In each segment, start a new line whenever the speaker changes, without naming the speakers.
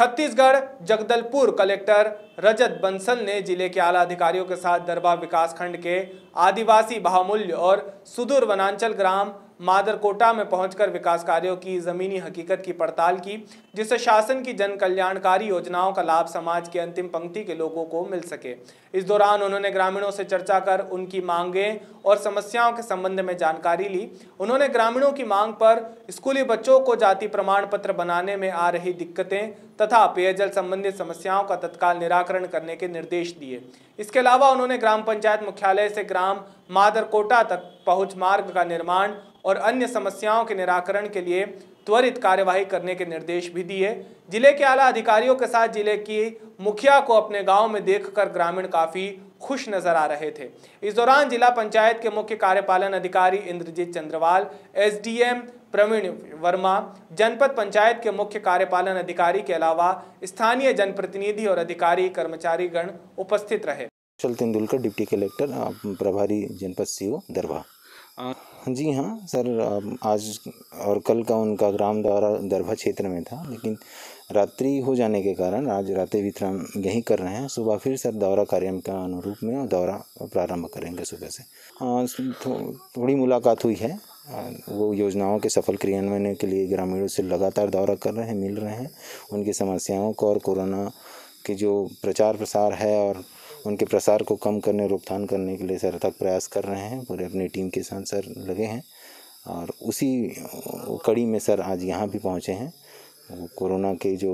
Chhattisgarh Jagdalpur collector Rajat Bansal ने जिले के आला अधिकारियों के साथ दरबा विकास खंड के आदिवासी बहामूल्य और सुदूर वनांचल ग्राम मादरकोटा में पहुंचकर विकास कार्यों की ज़मीनी हकीकत की पड़ताल की जिससे शासन की जन कल्याणकारी योजनाओं का लाभ समाज के अंतिम पंक्ति के लोगों को मिल सके इस दौरान उन्होंने ग्रामीणों से चर्चा कर उनकी मांगे और समस्याओं के संबंध में जानकारी ली उन्होंने ग्रामीणों की मांग पर स्कूली बच्चों को जाति प्रमाण पत्र बनाने में आ रही दिक्कतें तथा पेयजल संबंधित समस्याओं का तत्काल निराकरण करने के निर्देश दिए इसके अलावा उन्होंने ग्राम पंचायत मुख्यालय से ग्राम मादरकोटा तक पहुंच मार्ग का निर्माण और अन्य समस्याओं के निराकरण के लिए त्वरित कार्यवाही करने के निर्देश भी दिए जिले के आला अधिकारियों के साथ जिले की मुखिया को अपने गांव में देखकर ग्रामीण काफ़ी खुश नजर आ रहे थे इस दौरान जिला पंचायत के मुख्य कार्यपालन अधिकारी इंद्रजीत चंद्रवाल एसडीएम प्रवीण वर्मा जनपद पंचायत के मुख्य कार्यपालन अधिकारी के अलावा स्थानीय जनप्रतिनिधि और अधिकारी कर्मचारी गण उपस्थित रहे
चल तेंदुलकर डिप्टी कलेक्टर प्रभारी जनपद सीओ दरबार जी हाँ सर आज और कल का उनका ग्राम द्वारा दरभा क्षेत्र में था लेकिन रात्रि हो जाने के कारण आज रातें वितरण यहीं कर रहे हैं सुबह फिर सर दौरा कार्यक्रम का अनुरूप में दौरा प्रारंभ करेंगे सुबह से हाँ थो, थोड़ी मुलाकात हुई है वो योजनाओं के सफल क्रियान्वयन के लिए ग्रामीणों से लगातार दौरा कर रहे हैं मिल रहे हैं उनकी समस्याओं को और कोरोना के जो प्रचार प्रसार है और उनके प्रसार को कम करने रोकथाम करने के लिए सर तक प्रयास कर रहे हैं पूरे अपनी टीम के साथ सर लगे हैं और उसी कड़ी में सर आज यहाँ भी पहुँचे हैं कोरोना के जो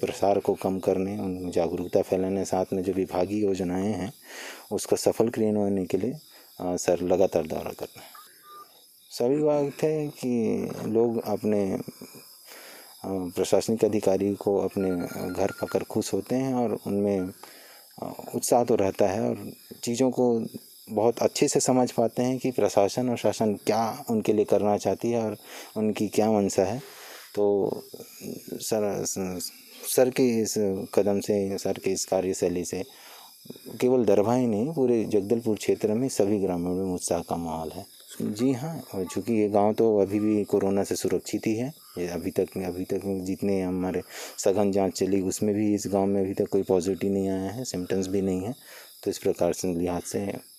प्रसार को कम करने उन जागरूकता फैलाने साथ में जो विभागीय योजनाएं हैं उसका सफल क्रियान्वयन के लिए आ, सर लगातार दौरा कर रहे हैं सभी बात है कि लोग अपने प्रशासनिक अधिकारी को अपने घर पकड़ खुश होते हैं और उनमें उत्साह तो रहता है और चीज़ों को बहुत अच्छे से समझ पाते हैं कि प्रशासन और शासन क्या उनके लिए करना चाहती है और उनकी क्या मंशा है तो सर सर के इस कदम से सर के इस कार्यशैली से केवल दरभा ही नहीं पूरे जगदलपुर क्षेत्र में सभी ग्रामीणों में उत्साह का माहौल है जी हाँ और चूँकि ये गांव तो अभी भी कोरोना से सुरक्षित ही है ये अभी तक अभी तक जितने हमारे सघन जांच चली उसमें भी इस गांव में अभी तक कोई पॉजिटिव नहीं आया है सिम्टम्स भी नहीं है तो इस प्रकार से लिहाज से